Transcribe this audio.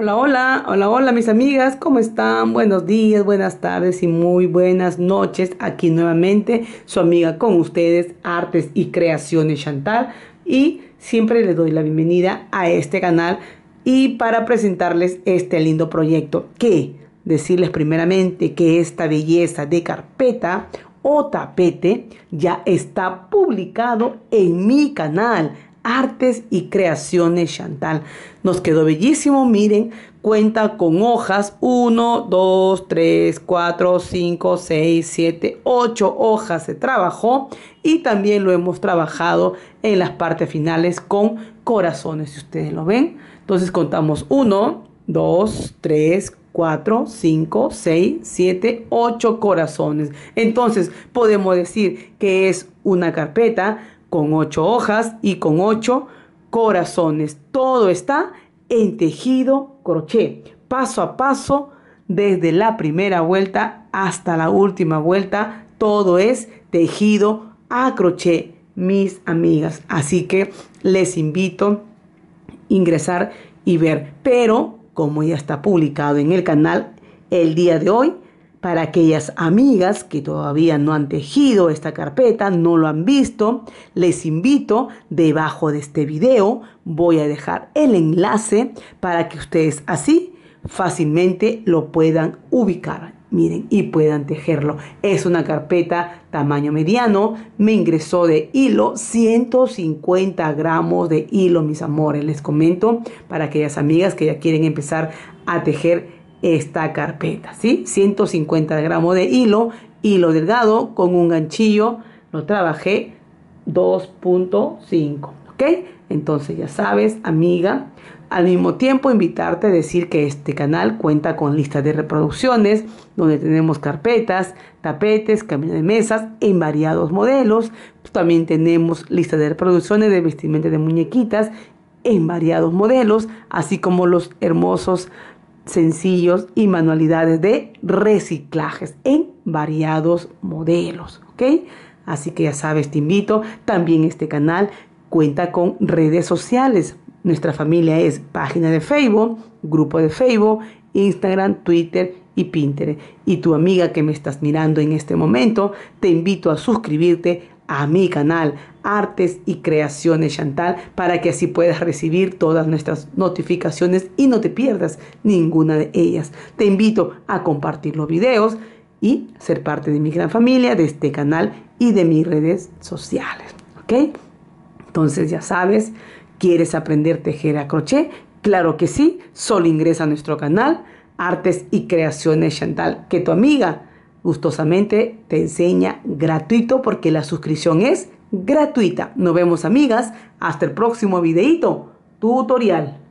Hola, hola, hola, hola mis amigas, ¿cómo están? Buenos días, buenas tardes y muy buenas noches. Aquí nuevamente su amiga con ustedes, Artes y Creaciones Chantal. Y siempre les doy la bienvenida a este canal y para presentarles este lindo proyecto que decirles primeramente que esta belleza de carpeta o tapete ya está publicado en mi canal Artes y Creaciones Chantal. Nos quedó bellísimo, miren, cuenta con hojas 1, 2, 3, 4, 5, 6, 7, 8 hojas se trabajó y también lo hemos trabajado en las partes finales con corazones, si ustedes lo ven. Entonces contamos 1, 2, 3, 4, 5, 6, 7, 8 corazones. Entonces podemos decir que es una carpeta con ocho hojas y con ocho corazones. Todo está en tejido crochet, paso a paso, desde la primera vuelta hasta la última vuelta, todo es tejido a crochet, mis amigas. Así que les invito a ingresar y ver. Pero como ya está publicado en el canal el día de hoy, para aquellas amigas que todavía no han tejido esta carpeta, no lo han visto, les invito debajo de este video voy a dejar el enlace para que ustedes así fácilmente lo puedan ubicar. Miren, y puedan tejerlo. Es una carpeta tamaño mediano. Me ingresó de hilo 150 gramos de hilo, mis amores. Les comento para aquellas amigas que ya quieren empezar a tejer esta carpeta, ¿sí? 150 gramos de hilo, hilo delgado con un ganchillo, lo trabajé 2.5, ¿ok? Entonces ya sabes, amiga, al mismo tiempo invitarte a decir que este canal cuenta con listas de reproducciones, donde tenemos carpetas, tapetes, caminos de mesas en variados modelos. También tenemos listas de reproducciones de vestimenta de muñequitas en variados modelos, así como los hermosos sencillos y manualidades de reciclajes en variados modelos, ¿ok? Así que ya sabes, te invito. También este canal cuenta con redes sociales. Nuestra familia es página de Facebook, grupo de Facebook, Instagram, Twitter y Pinterest. Y tu amiga que me estás mirando en este momento, te invito a suscribirte a mi canal Artes y Creaciones Chantal para que así puedas recibir todas nuestras notificaciones y no te pierdas ninguna de ellas. Te invito a compartir los videos y ser parte de mi gran familia, de este canal y de mis redes sociales. ¿Ok? Entonces ya sabes, ¿quieres aprender tejer a crochet? Claro que sí, solo ingresa a nuestro canal Artes y Creaciones Chantal, que tu amiga gustosamente te enseña gratuito porque la suscripción es gratuita. Nos vemos amigas, hasta el próximo videito tutorial.